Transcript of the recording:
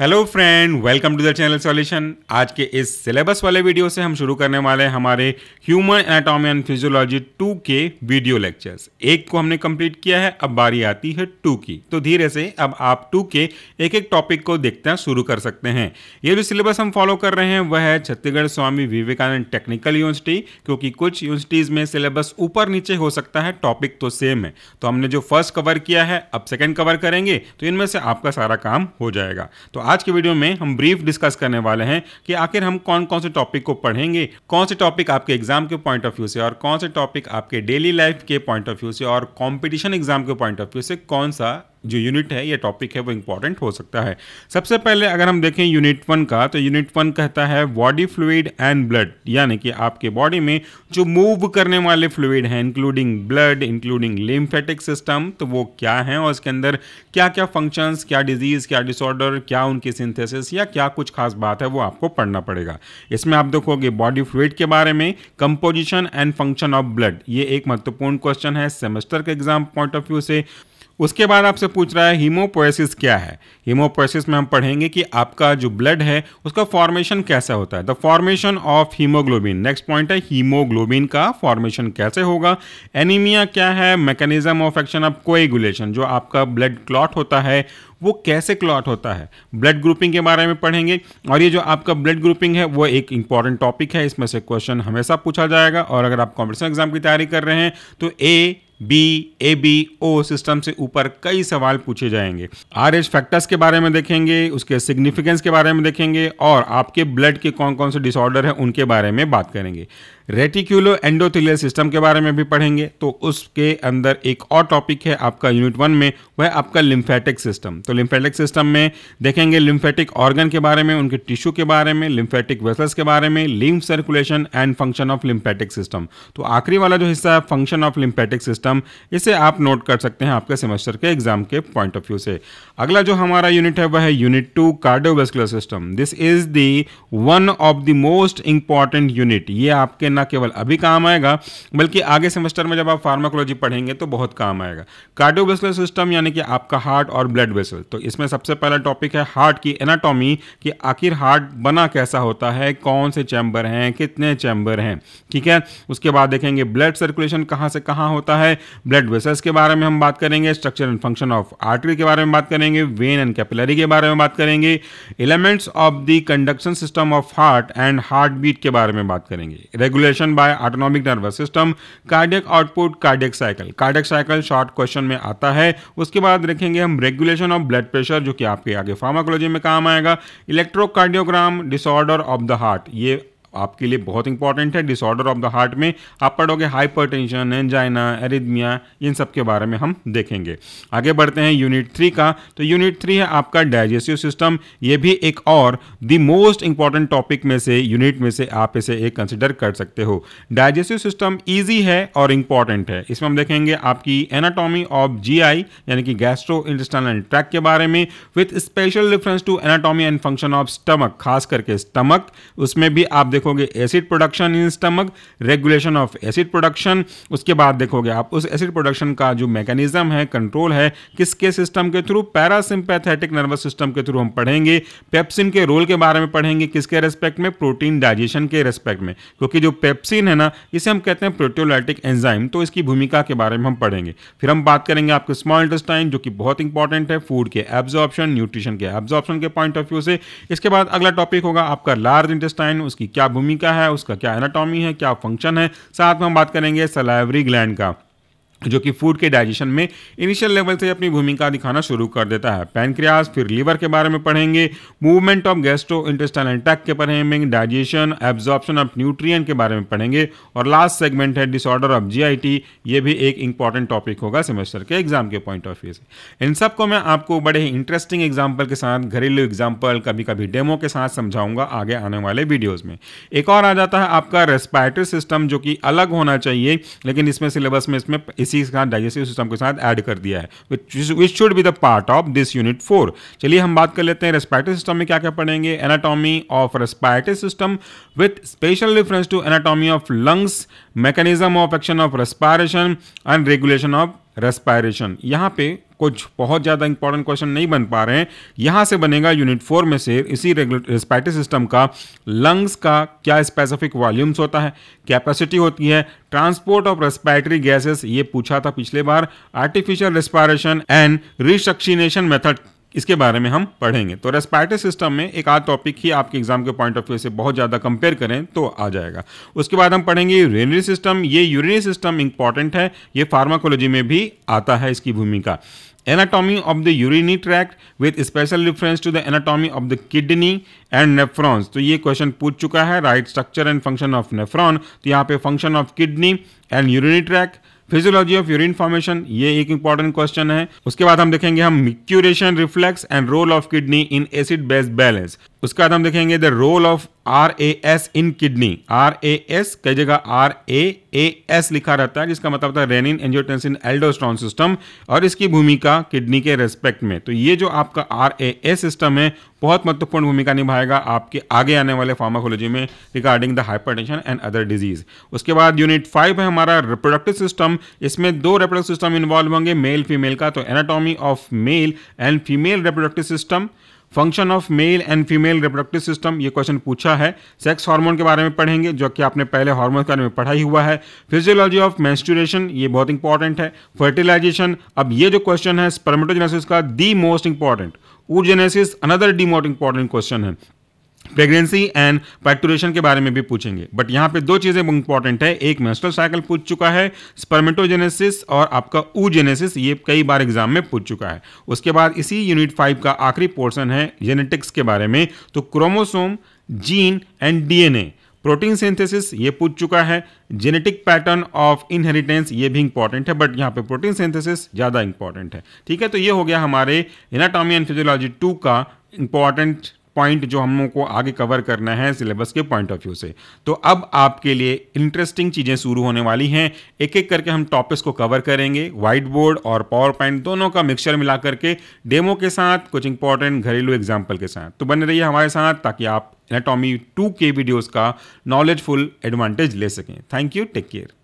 hello friend welcome to the channel solution आज के इस सिलेबस वाले वीडियो से हम शुरू करने वाले हैं हमारे human anatomy and physiology two के वीडियो लेक्चर्स एक को हमने कंप्लीट किया है अब बारी आती है टू की तो धीरे से अब आप टू के एक एक टॉपिक को देखते हैं शुरू कर सकते हैं ये जो सिलेबस हम फॉलो कर रहे हैं वह है छत्तीसगढ़ स्वामी विवेकानंद टेक्निकल यूनिवर्सिटी क्योंकि कुछ यूनिवर्सिटीज़ में सिलेबस ऊपर नीचे हो सकता है टॉपिक तो सेम है तो हमने जो फर्स्ट कवर किया है अब सेकेंड कवर करेंगे तो इनमें से आपका सारा काम हो जाएगा तो आज के वीडियो में हम ब्रीफ डिस्कस करने वाले हैं कि आखिर हम कौन कौन से टॉपिक को पढ़ेंगे कौन से टॉपिक आपके एग्जाम के पॉइंट ऑफ व्यू से और कौन से टॉपिक आपके डेली लाइफ के पॉइंट ऑफ व्यू से और कॉम्पिटिशन एग्जाम के पॉइंट ऑफ व्यू से कौन सा जो यूनिट है या टॉपिक है वो इंपॉर्टेंट हो सकता है सबसे पहले अगर हम देखें यूनिट वन का तो यूनिट वन कहता है बॉडी फ्लूड एंड ब्लड यानी कि आपके बॉडी में जो मूव करने वाले फ्लूड हैं including blood including lymphatic system तो वो क्या हैं और इसके अंदर क्या क्या फंक्शंस क्या डिजीज़ क्या डिसऑर्डर क्या उनकी सिंथेसिस या क्या कुछ खास बात है वो आपको पढ़ना पड़ेगा इसमें आप देखोगे बॉडी फ्लूड के बारे में composition and function of blood ये एक महत्वपूर्ण क्वेश्चन है सेमेस्टर के एग्जाम पॉइंट ऑफ व्यू से उसके बाद आपसे पूछ रहा है हीमोपोएसिस क्या है हीमोपोएसिस में हम पढ़ेंगे कि आपका जो ब्लड है उसका फॉर्मेशन कैसा होता है the formation of haemoglobin next point है हीमोग्लोबिन का फॉर्मेशन कैसे होगा एनीमिया क्या है mechanism of action of coagulation जो आपका ब्लड क्लॉट होता है वो कैसे क्लॉट होता है ब्लड ग्रुपिंग के बारे में पढ़ेंगे और ये जो आपका ब्लड ग्रुपिंग है वो एक इंपॉर्टेंट टॉपिक है इसमें से क्वेश्चन हमेशा पूछा जाएगा और अगर आप कॉम्पिटिशन एग्जाम की तैयारी कर रहे हैं तो A B A B O system से ऊपर कई सवाल पूछे जाएंगे आर एच फैक्टर्स के बारे में देखेंगे उसके सिग्निफिकेंस के बारे में देखेंगे और आपके ब्लड के कौन कौन से डिसऑर्डर हैं उनके बारे में बात करेंगे रेटिक्यूलो एंडोथिलियल सिस्टम के बारे में भी पढ़ेंगे तो उसके अंदर एक और टॉपिक है आपका यूनिट वन में वह आपका लिम्फेटिक सिस्टम तो लिम्फेटिक सिस्टम में देखेंगे लिम्फेटिक ऑर्गन के बारे में उनके टिश्यू के बारे में लिम्फेटिक वेसल्स के बारे में lymph circulation and function of lymphatic system तो आखिरी वाला जो हिस्सा है फंक्शन ऑफ लिम्फेटिक सिस्टम इसे आप नोट कर सकते हैं आपके सेमेस्टर के एग्जाम के पॉइंट ऑफ व्यू से अगला जो हमारा यूनिट है वह है unit two cardiovascular system this is the one of the most important unit ये आपके ना केवल अभी काम आएगा बल्कि आगे सेमेस्टर में जब आप फार्माकोलॉजी पढ़ेंगे तो बहुत काम आएगा कार्डियोवेस्कुलर सिस्टम यानी कि आपका हार्ट और ब्लड वेसल तो इसमें सबसे पहला टॉपिक है हार्ट की एनाटॉमी कि आखिर हार्ट बना कैसा होता है कौन से चैम्बर हैं कितने चैम्बर हैं ठीक है उसके बाद देखेंगे ब्लड सर्कुलेशन कहाँ से कहाँ होता है ब्लड वेसल्स के बारे में हम बात करेंगे structure and function of artery के बारे में बात करेंगे करेंगे वेन एंड कैपिलरी के बारे में बात करेंगे elements of the conduction system of heart and heart beat के बारे में बात करेंगे regulation by autonomic nervous system cardiac output cardiac cycle cardiac cycle short question में आता है उसके बाद देखेंगे हम रेगुलेशन ऑफ ब्लड प्रेशर जो कि आपके आगे फार्माकोलॉजी में काम आएगा electrocardiogram disorder of the heart ये आपके लिए बहुत इंपॉर्टेंट है डिसऑर्डर ऑफ द हार्ट में आप पढ़ोगे हाइपर टेंशन एंजाइना एरिदमिया इन सब के बारे में हम देखेंगे आगे बढ़ते हैं यूनिट थ्री का तो यूनिट थ्री है आपका डाइजेस्टिव सिस्टम ये भी एक और द मोस्ट इंपॉर्टेंट टॉपिक में से यूनिट में से आप इसे एक कंसिडर कर सकते हो डाइजेस्टिव सिस्टम ईजी है और इंपॉर्टेंट है इसमें हम देखेंगे आपकी एनाटॉमी ऑफ जी यानी कि गैस्ट्रो इंटेस्टाइनल ट्रैक के बारे में with special difference to anatomy and function of stomach खास करके स्टमक उसमें भी आप देखोगे acid production in stomach regulation of acid production उसके बाद देखोगे आप उस एसिड प्रोडक्शन का जो मैकेनिज्म है कंट्रोल है किसके सिस्टम के थ्रू पैरासिम्पैथेटिक नर्वस सिस्टम के थ्रू हम पढ़ेंगे पेप्सिन के रोल के बारे में पढ़ेंगे किसके रेस्पेक्ट में प्रोटीन डाइजेशन के रेस्पेक्ट में क्योंकि जो पेप्सिन है ना इसे हम कहते हैं प्रोटोलाइटिक एंजाइम तो इसकी भूमिका के बारे में हम पढ़ेंगे फिर हम बात करेंगे आपके स्मॉल इंटेस्टाइन जो कि बहुत इंपॉर्टेंट है फूड के एब्जॉर्प्शन न्यूट्रिशन के एब्जॉर्प्शन के पॉइंट ऑफ व्यू से इसके बाद अगला टॉपिक होगा आपका लार्ज इंटेस्टाइन उसकी क्या भूमिका है उसका क्या एनाटॉमी है क्या फंक्शन है साथ में हम बात करेंगे सलाइवरी ग्लैंड का जो कि फूड के डाइजेशन में इनिशियल लेवल से अपनी भूमिका दिखाना शुरू कर देता है पैनक्रियाज फिर लीवर के बारे में पढ़ेंगे movement of gastrointestinal attack के पढ़ेंगे डाइजेशन एब्जॉर्प्शन ऑफ न्यूट्रिएंट के बारे में पढ़ेंगे और लास्ट सेगमेंट है डिसऑर्डर ऑफ जी ये भी एक इंपॉर्टेंट टॉपिक होगा सेमेस्टर के एग्जाम के पॉइंट ऑफ व्यू से इन सबको मैं आपको बड़े ही इंटरेस्टिंग एग्जाम्पल के साथ घरेलू एग्जाम्पल कभी कभी डेमो के साथ समझाऊंगा आगे आने वाले वीडियोज़ में एक और आ जाता है आपका रेस्पायरेटरी सिस्टम जो कि अलग होना चाहिए लेकिन इसमें सिलेबस में इसमें इसी के साथ डाइजेस्टिव सिस्टम के साथ ऐड कर दिया है which should be the part of this unit four चलिए हम बात कर लेते हैं रेस्पायरेटरी सिस्टम में क्या क्या पढ़ेंगे anatomy of respiratory system with special reference to anatomy of lungs mechanism of action of respiration and regulation of respiration यहाँ पे कुछ बहुत ज़्यादा इंपॉर्टेंट क्वेश्चन नहीं बन पा रहे हैं यहाँ से बनेगा यूनिट फोर में से इसी रेस्पायरेटरी सिस्टम का लंग्स का क्या स्पेसिफिक वॉल्यूम्स होता है कैपेसिटी होती है ट्रांसपोर्ट ऑफ रेस्पायरेटरी गैसेस ये पूछा था पिछले बार artificial respiration and resuscitation method इसके बारे में हम पढ़ेंगे तो रेस्पायरेटरी सिस्टम में एक आध टॉपिक ही आपके एग्जाम के पॉइंट ऑफ व्यू से बहुत ज्यादा कंपेयर करें तो आ जाएगा उसके बाद हम पढ़ेंगे यूरिनरी सिस्टम ये यूरिनरी सिस्टम इंपॉर्टेंट है ये फार्माकोलॉजी में भी आता है इसकी भूमिका anatomy of the urinary tract with special reference to the anatomy of the kidney and nephrons तो ये क्वेश्चन पूछ चुका है right structure and function of nephron तो यहाँ पे function of kidney and urinary tract physiology of urine formation ये एक इंपॉर्टेंट क्वेश्चन है उसके बाद हम देखेंगे हम micturition reflex and role of kidney in acid based balance उसके बाद हम देखेंगे the role of R A S in kidney R A S कई जगह आर ए ए एस लिखा रहता है जिसका मतलब था रेनिन एंजियोटेंसिन एल्डोस्ट्रॉन सिस्टम और इसकी भूमिका किडनी के रेस्पेक्ट में तो ये जो आपका आर ए एस सिस्टम है बहुत महत्वपूर्ण भूमिका निभाएगा आपके आगे आने वाले फार्माकोलॉजी में regarding the tension and other disease उसके बाद यूनिट फाइव है हमारा रिप्रोडक्टिव सिस्टम इसमें दो रिप्रोडक्टिव सिस्टम इन्वॉल्व होंगे मेल फीमेल का तो anatomy of male and female reproductive system function of male and female reproductive system ये क्वेश्चन पूछा है सेक्स हार्मोन के बारे में पढ़ेंगे जो कि आपने पहले हार्मोन के बारे में पढ़ा ही हुआ है फिजियोलॉजी ऑफ मैंस्टूरेशन ये बहुत इंपॉर्टेंट है फर्टिलाइजेशन अब ये जो क्वेश्चन है स्पर्मेटोजेनेसिस का the most important oogenesis another the most important question है प्रेगनेंसी एंड पैक्टोरेशन के बारे में भी पूछेंगे बट यहाँ पे दो चीज़ें इंपॉर्टेंट है एक मेस्ट्रल साइकिल पूछ चुका है स्पर्मेटोजेनेसिस और आपका ऊजेनेसिस ये कई बार एग्जाम में पूछ चुका है उसके बाद इसी यूनिट फाइव का आखिरी पोर्सन है जेनेटिक्स के बारे में तो chromosome gene and DNA protein synthesis ये पूछ चुका है जेनेटिक पैटर्न ऑफ इनहेरिटेंस ये भी इंपॉर्टेंट है बट यहाँ पे प्रोटीन सिंथेसिस ज़्यादा इंपॉर्टेंट है ठीक है तो ये हो गया हमारे एनाटॉमी एंड फिजियोलॉजी टू का इंपॉर्टेंट पॉइंट जो हमको आगे कवर करना है सिलेबस के पॉइंट ऑफ व्यू से तो अब आपके लिए इंटरेस्टिंग चीज़ें शुरू होने वाली हैं एक एक करके हम टॉपिक्स को कवर करेंगे व्हाइट बोर्ड और पावर पॉइंट दोनों का मिक्सचर मिला करके डेमो के साथ कुछ इंपॉर्टेंट घरेलू एग्जाम्पल के साथ तो बने रहिए हमारे साथ ताकि आप एनाटॉमी टू के वीडियोज़ का नॉलेजफुल एडवांटेज ले सकें थैंक यू टेक केयर